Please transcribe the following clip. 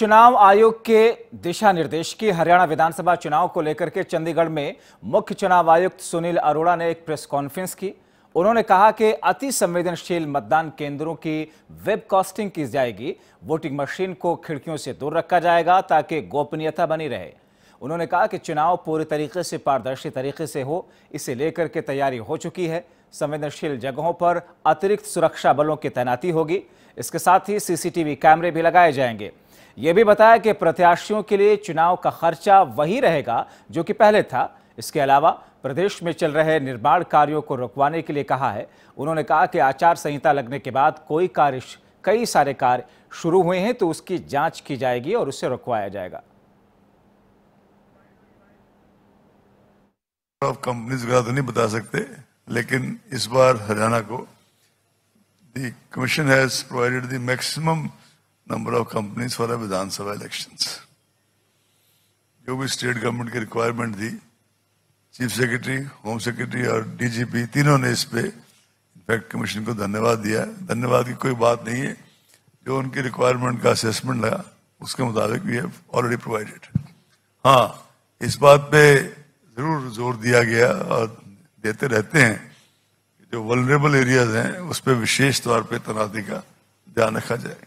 चुनाव आयोग के दिशा निर्देश की हरियाणा विधानसभा चुनाव को लेकर के चंडीगढ़ में मुख्य चुनाव आयुक्त सुनील अरोड़ा ने एक प्रेस कॉन्फ्रेंस की उन्होंने कहा कि अति संवेदनशील मतदान केंद्रों की वेब कास्टिंग की जाएगी वोटिंग मशीन को खिड़कियों से दूर रखा जाएगा ताकि गोपनीयता बनी रहे उन्होंने कहा कि चुनाव पूरे तरीके से पारदर्शी तरीके से हो इसे लेकर के तैयारी हो चुकी है संवेदनशील जगहों पर अतिरिक्त सुरक्षा बलों की तैनाती होगी इसके साथ ही सीसीटीवी कैमरे भी लगाए जाएंगे यह भी बताया कि प्रत्याशियों के लिए चुनाव का खर्चा वही रहेगा जो कि पहले था इसके अलावा प्रदेश में चल रहे निर्माण कार्यों को रुकवाने के लिए कहा है उन्होंने कहा कि आचार संहिता लगने के बाद कोई कार्य कई सारे कार्य शुरू हुए हैं तो उसकी जांच की जाएगी और उसे रुकवाया जाएगा आप कंपनीज का तो नहीं बता सकते लेकिन इस बार हरियाणा को the commission has provided the maximum number of companies for a Vidhan Sabha elections. जो भी स्टेट गवर्नमेंट की रिक्वायरमेंट थी चीफ सेक्रेटरी होम सेक्रेटरी और डीजीपी तीनों ने इस पे इनफैक्ट कमीशन को धन्यवाद दिया है धन्यवाद की कोई बात नहीं है जो उनकी रिक्वायरमेंट का असेसमेंट लगा उसके मुताबिक वी हैव ऑलरेडी प्रोवाइडेड हाँ इस बात पे जरूर जोर दिया गया और देते रहते हैं जो वलरेबल एरियाज हैं उस पर विशेष तौर पर तैनाती का ध्यान रखा जाए